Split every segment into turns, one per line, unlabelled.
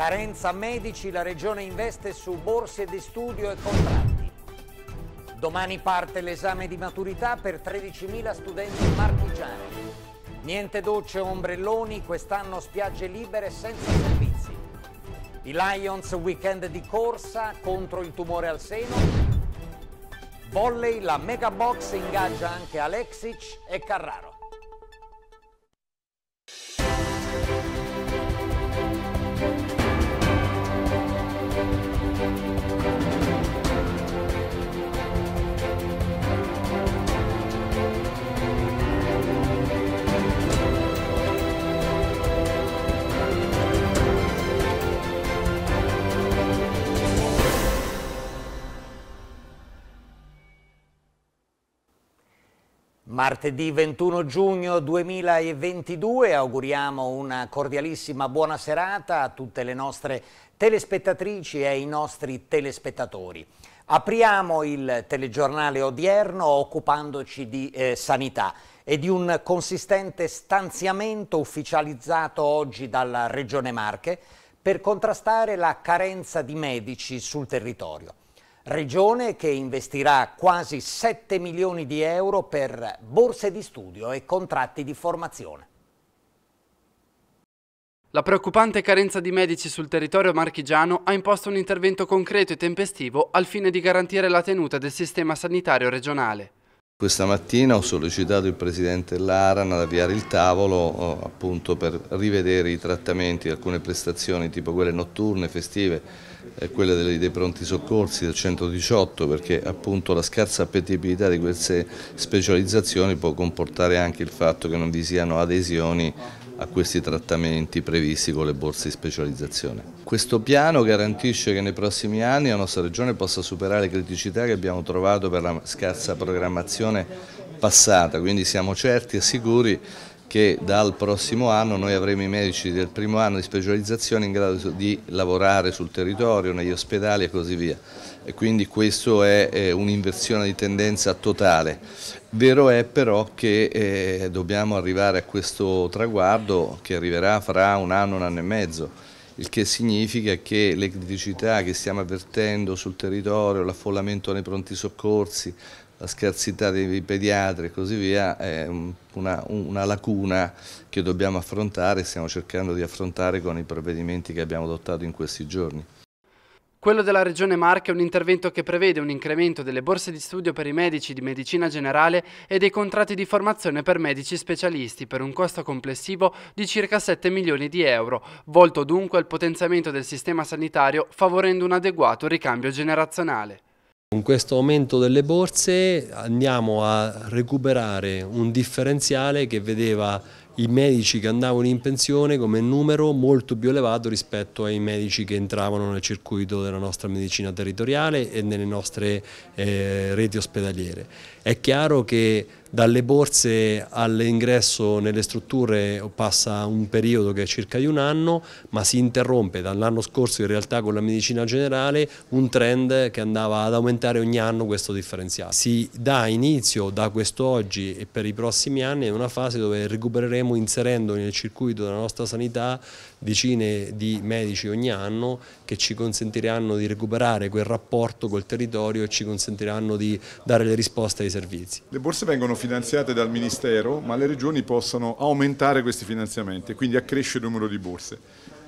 Carenza medici, la regione investe su borse di studio e contratti. Domani parte l'esame di maturità per 13.000 studenti marchigiani. Niente docce ombrelloni, quest'anno spiagge libere senza servizi. I Lions weekend di corsa contro il tumore al seno. Volley, la mega box ingaggia anche Alexic e Carraro. Martedì 21 giugno 2022 auguriamo una cordialissima buona serata a tutte le nostre telespettatrici e ai nostri telespettatori. Apriamo il telegiornale odierno occupandoci di eh, sanità e di un consistente stanziamento ufficializzato oggi dalla Regione Marche per contrastare la carenza di medici sul territorio. Regione che investirà quasi 7 milioni di euro per borse di studio e contratti di formazione. La preoccupante carenza di medici sul territorio marchigiano
ha imposto un intervento concreto e tempestivo al fine di garantire la tenuta del sistema sanitario regionale.
Questa mattina ho sollecitato il Presidente Laran ad avviare il tavolo eh, appunto, per rivedere i trattamenti, alcune prestazioni tipo quelle notturne, festive, è quella dei pronti soccorsi del 118 perché appunto la scarsa appetibilità di queste specializzazioni può comportare anche il fatto che non vi siano adesioni a questi trattamenti previsti con le borse di specializzazione. Questo piano garantisce che nei prossimi anni la nostra Regione possa superare le criticità che abbiamo trovato per la scarsa programmazione passata, quindi siamo certi e sicuri che dal prossimo anno noi avremo i medici del primo anno di specializzazione in grado di lavorare sul territorio, negli ospedali e così via. E quindi questo è un'inversione di tendenza totale. Vero è però che eh, dobbiamo arrivare a questo traguardo che arriverà fra un anno, un anno e mezzo, il che significa che le criticità che stiamo avvertendo sul territorio, l'affollamento nei pronti soccorsi, la scarsità dei pediatri e così via è una, una, lacuna che dobbiamo affrontare e stiamo cercando di affrontare con i provvedimenti che abbiamo adottato in questi giorni.
Quello della Regione Marche è un intervento che prevede un incremento delle borse di studio per i medici di medicina generale e dei contratti di formazione per medici specialisti per un costo complessivo di circa 7 milioni di euro, volto dunque al potenziamento del sistema sanitario favorendo un adeguato ricambio generazionale. Con questo aumento delle borse andiamo a recuperare un differenziale che vedeva i medici che andavano in pensione come numero molto più elevato rispetto ai medici che entravano nel circuito della nostra medicina territoriale e nelle nostre eh, reti ospedaliere. È chiaro che dalle borse all'ingresso nelle strutture passa un periodo che è circa di un anno, ma si interrompe dall'anno scorso in realtà con la medicina generale un trend che andava ad aumentare ogni anno questo differenziale. Si dà inizio da quest'oggi e per i prossimi anni in una fase dove recupereremo inserendo nel circuito della nostra sanità decine di medici ogni anno che ci consentiranno di recuperare quel rapporto col territorio e ci consentiranno di dare le risposte ai servizi.
Le borse vengono finanziate dal Ministero ma le regioni possono aumentare questi finanziamenti e quindi accrescere il numero di borse.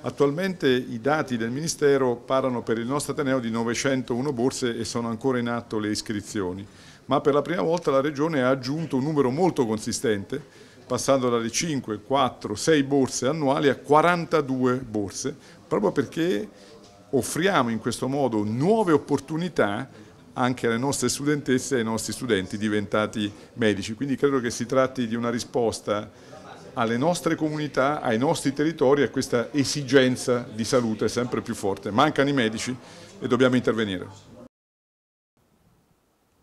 Attualmente i dati del Ministero parlano per il nostro Ateneo di 901 borse e sono ancora in atto le iscrizioni, ma per la prima volta la Regione ha aggiunto un numero molto consistente passando dalle 5, 4, 6 borse annuali a 42 borse, proprio perché offriamo in questo modo nuove opportunità anche alle nostre studentesse e ai nostri studenti diventati medici. Quindi credo che si tratti di una risposta alle nostre comunità, ai nostri territori, a questa esigenza di salute sempre più forte. Mancano i medici e dobbiamo intervenire.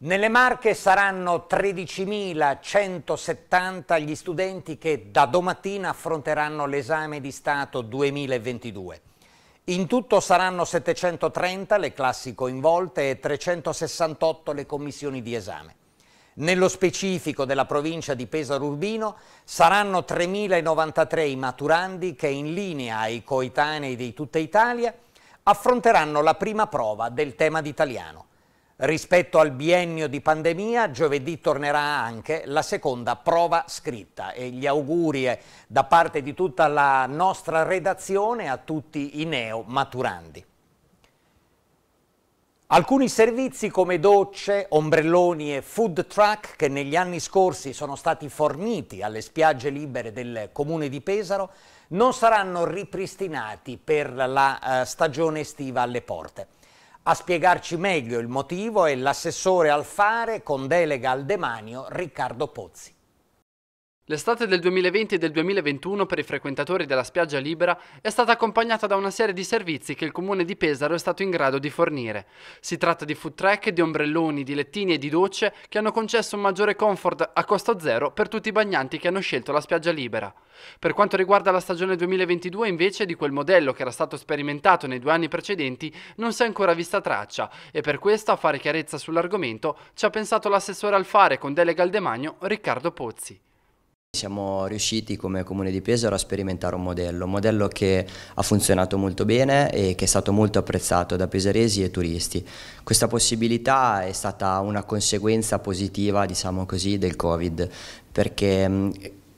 Nelle Marche saranno 13.170 gli studenti che da domattina affronteranno l'esame di Stato 2022. In tutto saranno 730 le classi coinvolte e 368 le commissioni di esame. Nello specifico della provincia di Pesaro Urbino saranno 3.093 i maturandi che in linea ai coetanei di tutta Italia affronteranno la prima prova del tema d'italiano. Rispetto al biennio di pandemia, giovedì tornerà anche la seconda prova scritta e gli auguri eh, da parte di tutta la nostra redazione a tutti i neo maturandi. Alcuni servizi come docce, ombrelloni e food truck che negli anni scorsi sono stati forniti alle spiagge libere del comune di Pesaro non saranno ripristinati per la eh, stagione estiva alle porte. A spiegarci meglio il motivo è l'assessore al fare con delega al demanio Riccardo Pozzi. L'estate del 2020 e del 2021
per i frequentatori della spiaggia libera è stata accompagnata da una serie di servizi che il comune di Pesaro è stato in grado di fornire. Si tratta di food track, di ombrelloni, di lettini e di docce che hanno concesso un maggiore comfort a costo zero per tutti i bagnanti che hanno scelto la spiaggia libera. Per quanto riguarda la stagione 2022 invece di quel modello che era stato sperimentato nei due anni precedenti non si è ancora vista traccia e per questo a fare chiarezza sull'argomento ci ha pensato l'assessore al fare con delega al demagno Riccardo Pozzi.
Siamo riusciti come Comune di Pesaro a sperimentare un modello, un modello che ha funzionato molto bene e che è stato molto apprezzato da pesaresi e turisti. Questa possibilità è stata una conseguenza positiva, diciamo così, del Covid, perché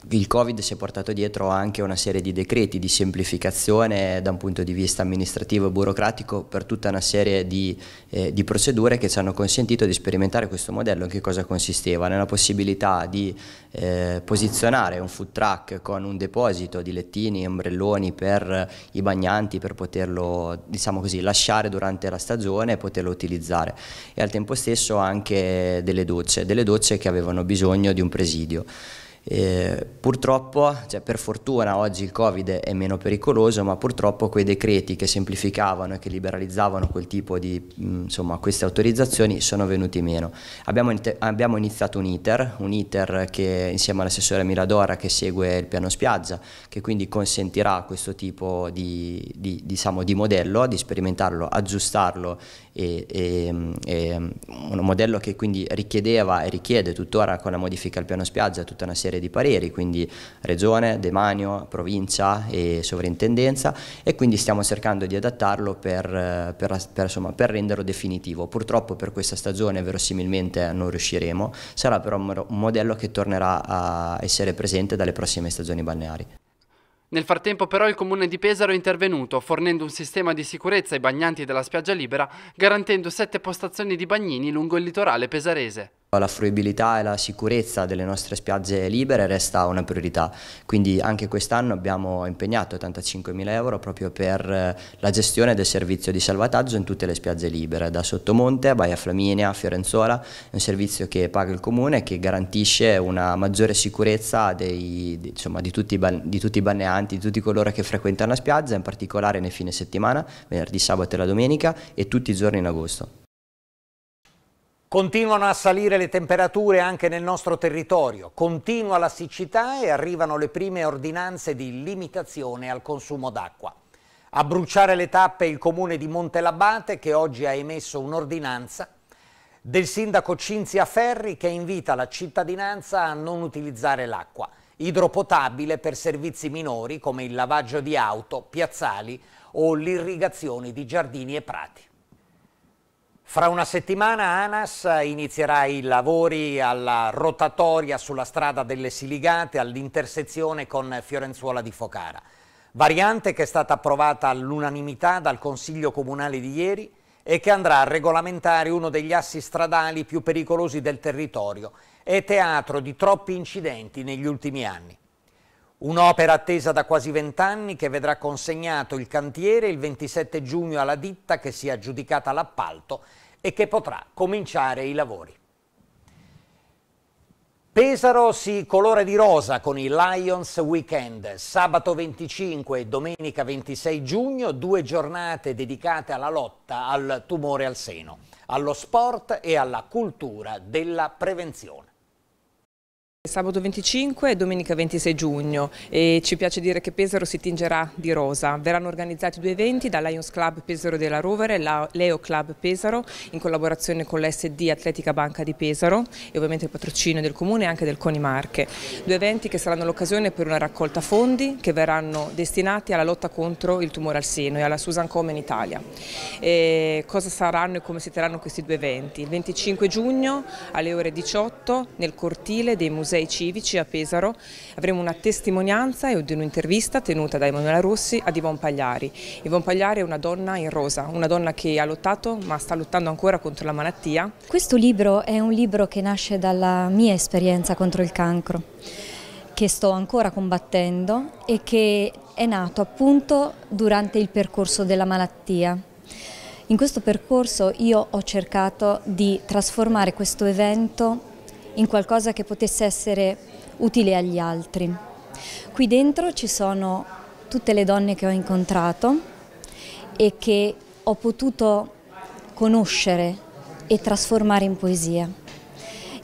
il Covid si è portato dietro anche una serie di decreti di semplificazione da un punto di vista amministrativo e burocratico per tutta una serie di, eh, di procedure che ci hanno consentito di sperimentare questo modello. In che cosa consisteva? Nella possibilità di eh, posizionare un food truck con un deposito di lettini e ombrelloni per i bagnanti per poterlo diciamo così, lasciare durante la stagione e poterlo utilizzare e al tempo stesso anche delle docce, delle docce che avevano bisogno di un presidio. Eh, purtroppo, cioè per fortuna oggi il Covid è meno pericoloso, ma purtroppo quei decreti che semplificavano e che liberalizzavano quel tipo di mm, insomma, queste autorizzazioni sono venuti meno. Abbiamo, inter- abbiamo iniziato un ITER, un ITER che insieme all'assessore Miradora che segue il piano spiaggia, che quindi consentirà questo tipo di, di, diciamo, di modello, di sperimentarlo, aggiustarlo e, e, e un modello che quindi richiedeva e richiede tuttora con la modifica al piano spiaggia tutta una serie di pareri, quindi regione, demanio, provincia e sovrintendenza e quindi stiamo cercando di adattarlo per, per, per, insomma, per renderlo definitivo. Purtroppo per questa stagione verosimilmente non riusciremo, sarà però un modello che tornerà a essere presente dalle prossime stagioni balneari.
Nel frattempo però il comune di Pesaro è intervenuto fornendo un sistema di sicurezza ai bagnanti della spiaggia libera garantendo sette postazioni di bagnini lungo il litorale pesarese.
La fruibilità e la sicurezza delle nostre spiagge libere resta una priorità, quindi anche quest'anno abbiamo impegnato 85.000 euro proprio per eh, la gestione del servizio di salvataggio in tutte le spiagge libere, da Sottomonte a Baia Flaminia a Fiorenzola, è un servizio che paga il comune e che garantisce una maggiore sicurezza dei, insomma, di, tutti di, tutti i balneanti, di tutti coloro che frequentano la spiaggia, in particolare nei fine settimana, venerdì, sabato e la domenica e tutti i giorni in agosto.
Continuano a salire le temperature anche nel nostro territorio, continua la siccità e arrivano le prime ordinanze di limitazione al consumo d'acqua. A bruciare le tappe il comune di Montelabate che oggi ha emesso un'ordinanza del sindaco Cinzia Ferri che invita la cittadinanza a non utilizzare l'acqua idropotabile per servizi minori come il lavaggio di auto, piazzali o l'irrigazione di giardini e prati. Fra una settimana ANAS inizierà i lavori alla rotatoria sulla strada delle Siligate all'intersezione con Fiorenzuola di Focara. Variante che è stata approvata all'unanimità dal Consiglio Comunale di ieri e che andrà a regolamentare uno degli assi stradali più pericolosi del territorio e teatro di troppi incidenti negli ultimi anni. Un'opera attesa da quasi vent'anni che vedrà consegnato il cantiere il 27 giugno alla ditta che si è aggiudicata l'appalto e che potrà cominciare i lavori. Pesaro si colora di rosa con i Lions Weekend, sabato 25 e domenica 26 giugno, due giornate dedicate alla lotta al tumore al seno, allo sport e alla cultura della
prevenzione. Sabato 25 e domenica 26 giugno e ci piace dire che Pesaro si tingerà di rosa. Verranno organizzati due eventi da Lions Club Pesaro della Rovere e Leo Club Pesaro in collaborazione con l'SD Atletica Banca di Pesaro e ovviamente il patrocinio del Comune e anche del Coni Marche. Due eventi che saranno l'occasione per una raccolta fondi che verranno destinati alla lotta contro il tumore al seno e alla Susan Come in Italia. E cosa saranno e come si terranno questi due eventi? Il 25 giugno alle ore 18 nel cortile dei musei musei civici a Pesaro avremo una testimonianza e un'intervista tenuta da Emanuela Rossi ad Ivon Pagliari. Ivon Pagliari è una donna in rosa, una donna che ha lottato ma sta lottando ancora contro la malattia.
Questo libro è un libro che nasce dalla mia esperienza contro il cancro che sto ancora combattendo e che è nato appunto durante il percorso della malattia. In questo percorso io ho cercato di trasformare questo evento in qualcosa che potesse essere utile agli altri. Qui dentro ci sono tutte le donne che ho incontrato e che ho potuto conoscere e trasformare in poesia.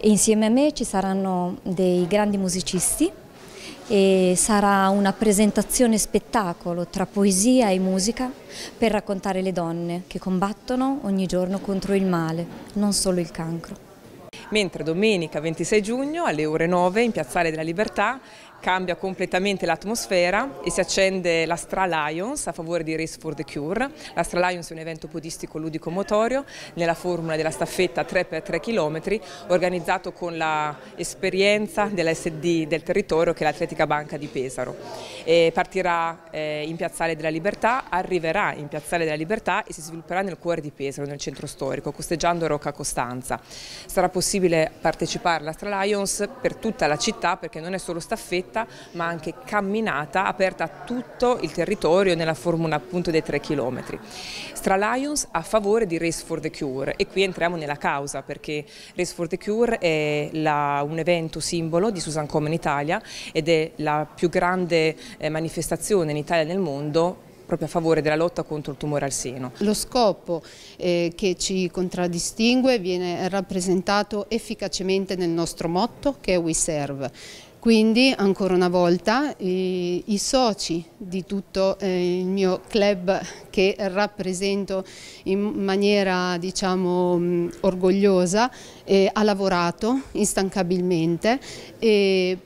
E insieme a me ci saranno dei grandi musicisti e sarà una presentazione spettacolo tra poesia e musica per raccontare le donne che combattono ogni giorno contro il male, non solo il cancro
mentre domenica 26 giugno alle ore 9 in Piazzale della Libertà cambia completamente l'atmosfera e si accende la Stra Lions a favore di Race for the Cure. La Stra Lions è un evento podistico ludico motorio nella formula della staffetta 3x3 km organizzato con l'esperienza dell'SD del territorio che è l'Atletica Banca di Pesaro. E partirà eh, in Piazzale della Libertà, arriverà in Piazzale della Libertà e si svilupperà nel cuore di Pesaro, nel centro storico, costeggiando Rocca Costanza. Sarà possibile partecipare alla Stra Lions per tutta la città perché non è solo staffetta corretta ma anche camminata aperta a tutto il territorio nella formula appunto dei 3 km. Stra Lions a favore di Race for the Cure e qui entriamo nella causa perché Race for the Cure è la, un evento simbolo di Susan Common Italia ed è la più grande eh, manifestazione in Italia e nel mondo proprio a favore della lotta contro il tumore al seno.
Lo scopo eh, che ci contraddistingue viene rappresentato efficacemente nel nostro motto che è We Serve. Quindi ancora una volta eh, i soci di tutto eh, il mio club che rappresento in maniera diciamo mh, mm, orgogliosa eh, ha lavorato instancabilmente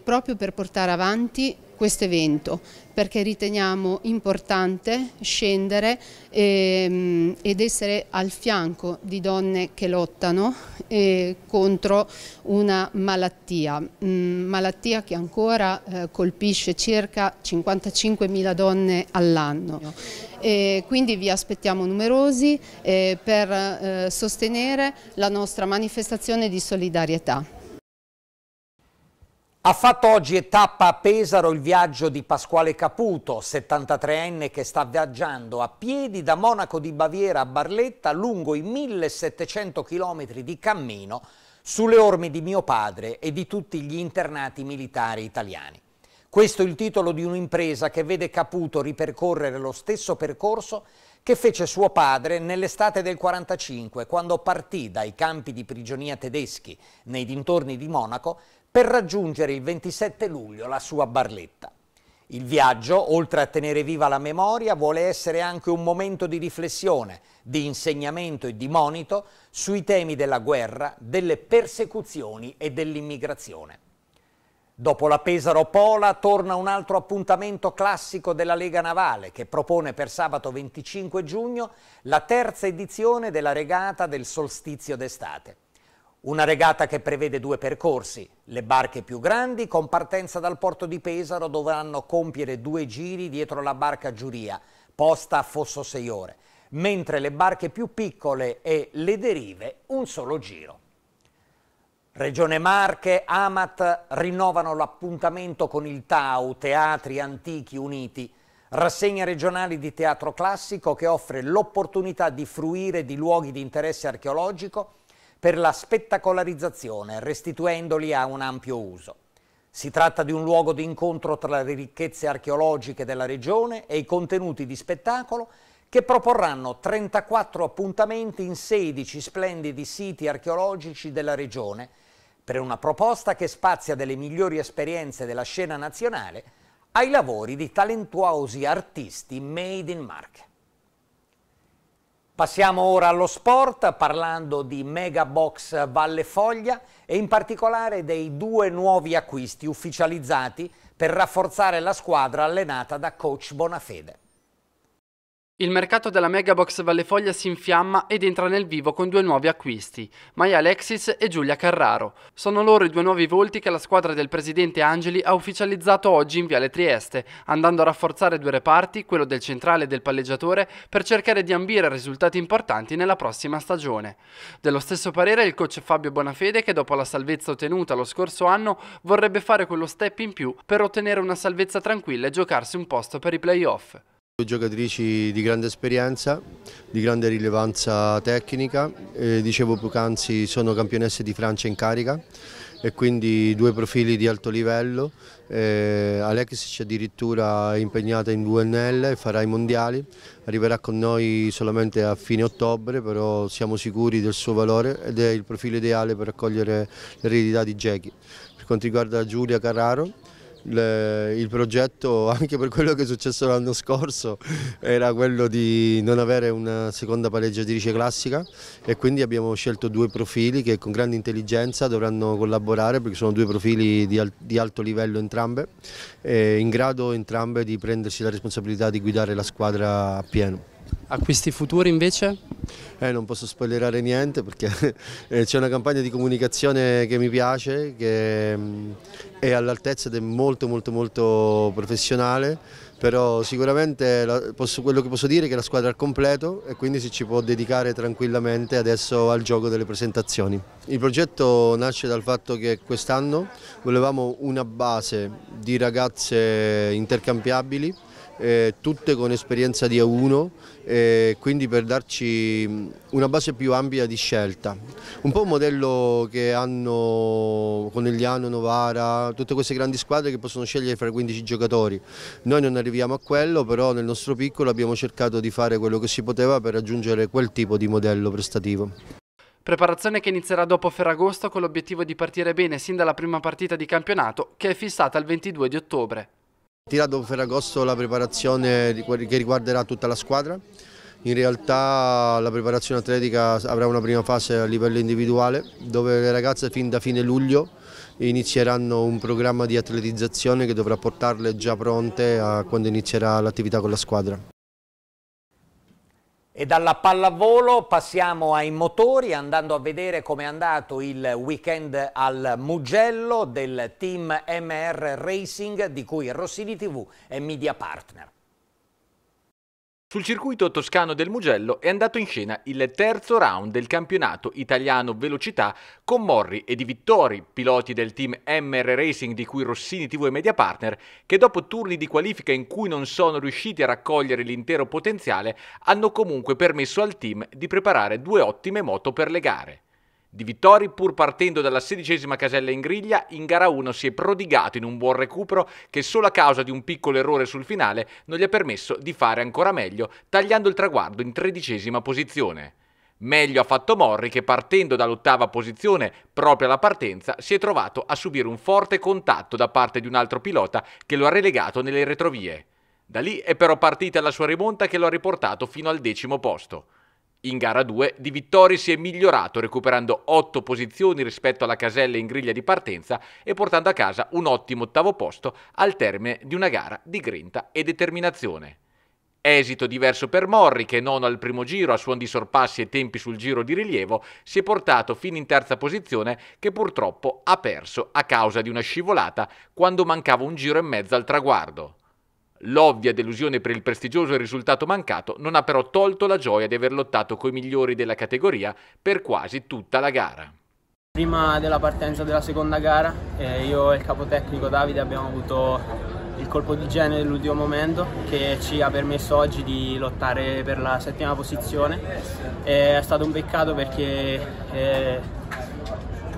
proprio per portare avanti questo evento perché riteniamo importante scendere e, ehm, ed essere al fianco di donne che lottano eh, contro una malattia, mh, mm, malattia che ancora eh, colpisce circa 55.000 donne all'anno. quindi vi aspettiamo numerosi eh, per eh, sostenere la nostra manifestazione di solidarietà.
Ha fatto oggi e tappa a Pesaro il viaggio di Pasquale Caputo, 73enne che sta viaggiando a piedi da Monaco di Baviera a Barletta lungo i 1700 km di cammino sulle orme di mio padre e di tutti gli internati militari italiani. Questo è il titolo di un'impresa che vede Caputo ripercorrere lo stesso percorso che fece suo padre nell'estate del 1945, quando partì dai campi di prigionia tedeschi nei dintorni di Monaco per raggiungere il 27 luglio la sua Barletta. Il viaggio, oltre a tenere viva la memoria, vuole essere anche un momento di riflessione, di insegnamento e di monito sui temi della guerra, delle persecuzioni e dell'immigrazione. Dopo la Pesaro-Pola torna un altro appuntamento classico della Lega Navale che propone per sabato 25 giugno la terza edizione della regata del solstizio d'estate. Una regata che prevede due percorsi. Le barche più grandi, con partenza dal porto di Pesaro, dovranno compiere due giri dietro la barca Giuria, posta a Fosso Seiore, mentre le barche più piccole e le derive un solo giro. Regione Marche, Amat rinnovano l'appuntamento con il TAU, Teatri Antichi Uniti, rassegna regionale di teatro classico che offre l'opportunità di fruire di luoghi di interesse archeologico per la spettacolarizzazione, restituendoli a un ampio uso. Si tratta di un luogo di incontro tra le ricchezze archeologiche della regione e i contenuti di spettacolo che proporranno 34 appuntamenti in 16 splendidi siti archeologici della regione per una proposta che spazia dalle migliori esperienze della scena nazionale ai lavori di talentuosi artisti made in Marche. Passiamo ora allo sport parlando di Megabox Valle Foglia e in particolare dei due nuovi acquisti ufficializzati per rafforzare la squadra allenata da coach Bonafede. Il mercato della Megabox
Vallefoglia si infiamma ed entra nel vivo con due nuovi acquisti, Maya Alexis e Giulia Carraro. Sono loro i due nuovi volti che la squadra del presidente Angeli ha ufficializzato oggi in Viale Trieste, andando a rafforzare due reparti, quello del centrale e del palleggiatore, per cercare di ambire risultati importanti nella prossima stagione. Dello stesso parere il coach Fabio Bonafede che dopo la salvezza ottenuta lo scorso anno vorrebbe fare quello step in più per ottenere una salvezza tranquilla e giocarsi un posto per i playoff.
Due giocatrici di grande esperienza, di grande rilevanza tecnica, eh, dicevo poc'anzi sono campionesse di Francia in carica e quindi due profili di alto livello, eh, Alexic addirittura è impegnata in VNL e farà i mondiali, arriverà con noi solamente a fine ottobre però siamo sicuri del suo valore ed è il profilo ideale per accogliere l'eredità di Jackie. Per quanto riguarda Giulia Carraro il progetto anche per quello che è successo l'anno scorso era quello di non avere una seconda palleggiatrice classica e quindi abbiamo scelto due profili che con grande intelligenza dovranno collaborare perché sono due profili di, alto livello entrambe eh, in grado entrambe di prendersi la responsabilità di guidare la squadra a pieno. Acquisti futuri invece? Eh, non posso spoilerare niente perché eh, c'è una campagna di comunicazione che mi piace, che mm, è all'altezza ed è molto molto molto professionale, però sicuramente la, posso, quello che posso dire è che la squadra è al completo e quindi si ci può dedicare tranquillamente adesso al gioco delle presentazioni. Il progetto nasce dal fatto che quest'anno volevamo una base di ragazze intercambiabili eh, tutte con esperienza di A1, eh, quindi per darci mm, una base più ampia di scelta. Un po' un modello che hanno Conegliano, Novara, tutte queste grandi squadre che possono scegliere fra 15 giocatori. Noi non arriviamo a quello, però nel nostro piccolo abbiamo cercato di fare quello che si poteva per raggiungere quel tipo di modello prestativo.
Preparazione che inizierà dopo Ferragosto con l'obiettivo di partire bene sin dalla prima partita di campionato che è fissata il 22 di ottobre.
Tirato Ferragosto la preparazione che riguarderà tutta la squadra, in realtà la preparazione atletica avrà una prima fase a livello individuale dove le ragazze fin da fine luglio inizieranno un programma di atletizzazione che dovrà portarle già pronte a quando inizierà l'attività con la squadra.
E dalla pallavolo passiamo ai motori andando a vedere come è andato il weekend al Mugello del team MR Racing di cui Rossini TV è media partner.
Sul circuito toscano del Mugello è andato in scena il terzo round del campionato italiano velocità con Morri e Di Vittori, piloti del team MR Racing di cui Rossini TV e Media Partner, che dopo turni di qualifica in cui non sono riusciti a raccogliere l'intero potenziale, hanno comunque permesso al team di preparare due ottime moto per le gare. Di Vittori, pur partendo dalla sedicesima casella in griglia, in gara 1 si è prodigato in un buon recupero che solo a causa di un piccolo errore sul finale non gli ha permesso di fare ancora meglio, tagliando il traguardo in tredicesima posizione. Meglio ha fatto Morri che partendo dall'ottava posizione, proprio alla partenza, si è trovato a subire un forte contatto da parte di un altro pilota che lo ha relegato nelle retrovie. Da lì è però partita la sua rimonta che lo ha riportato fino al decimo posto. In gara 2 Di Vittori si è migliorato recuperando 8 posizioni rispetto alla casella in griglia di partenza e portando a casa un ottimo ottavo posto al termine di una gara di grinta e determinazione. Esito diverso per Morri che nono al primo giro a suon di sorpassi e tempi sul giro di rilievo si è portato fino in terza posizione che purtroppo ha perso a causa di una scivolata quando mancava un giro e mezzo al traguardo. L'ovvia delusione per il prestigioso risultato mancato non ha però tolto la gioia di aver lottato coi migliori della categoria per quasi tutta la gara.
Prima della partenza della seconda gara eh, io e il capotecnico Davide abbiamo avuto il colpo di genere dell'ultimo momento che ci ha permesso oggi di lottare per la settima posizione. Eh, è stato un peccato perché eh,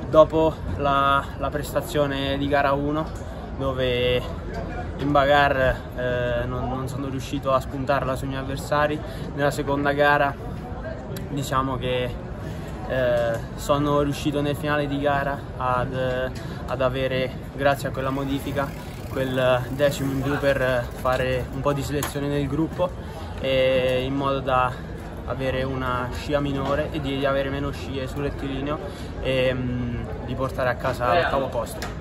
dopo la, la prestazione di gara 1 dove in bagarre eh, non, non, sono riuscito a spuntarla sui miei avversari. Nella seconda gara diciamo che eh, sono riuscito nel finale di gara ad, ad avere, grazie a quella modifica, quel decimo in più per fare un po' di selezione nel gruppo e in modo da avere una scia minore e di avere meno scie sul rettilineo e mh, mm, di portare a casa l'ottavo posto.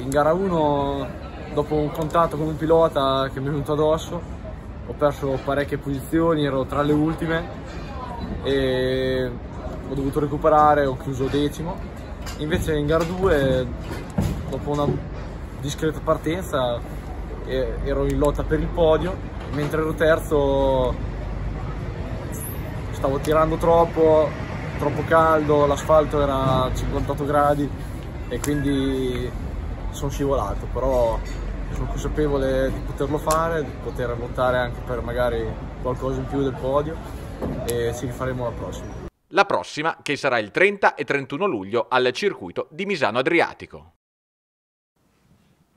In gara 1, dopo un contatto con un pilota che mi è venuto addosso, ho perso parecchie posizioni, ero tra le ultime e ho dovuto recuperare, ho chiuso decimo. Invece in gara 2, dopo una discreta partenza, ero in lotta per il podio, mentre ero terzo stavo tirando troppo, troppo caldo, l'asfalto era a 58 gradi e quindi sono scivolato, però sono consapevole di poterlo fare, di poter lottare anche per magari qualcosa in più del podio e ci rifaremo la prossima. La prossima che sarà il 30 e 31 luglio al circuito di Misano Adriatico.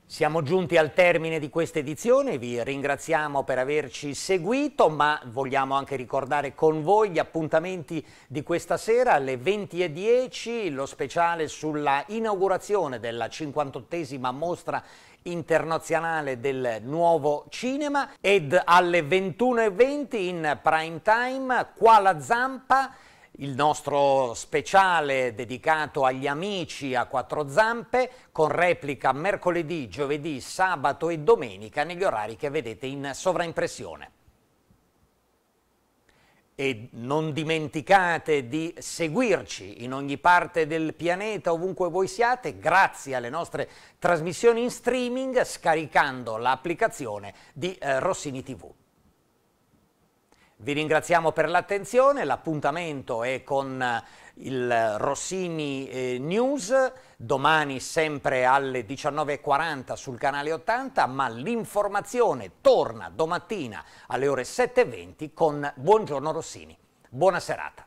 Siamo giunti al termine di questa edizione, vi ringraziamo per averci seguito, ma vogliamo anche ricordare con voi gli appuntamenti di questa sera alle 20.10, lo speciale sulla inaugurazione della 58esima mostra internazionale del nuovo cinema ed alle 21.20 in prime time, qua la zampa, il nostro speciale dedicato agli amici a quattro zampe con replica mercoledì, giovedì, sabato e domenica negli orari che vedete in sovraimpressione. E non dimenticate di seguirci in ogni parte del pianeta, ovunque voi siate, grazie alle nostre trasmissioni in streaming, scaricando l'applicazione di eh, Rossini TV. Vi ringraziamo per l'attenzione, l'appuntamento è con eh, il Rossini eh, News, domani sempre alle 19.40 sul canale 80, ma l'informazione torna domattina alle ore 7.20 con Buongiorno Rossini. Buona serata.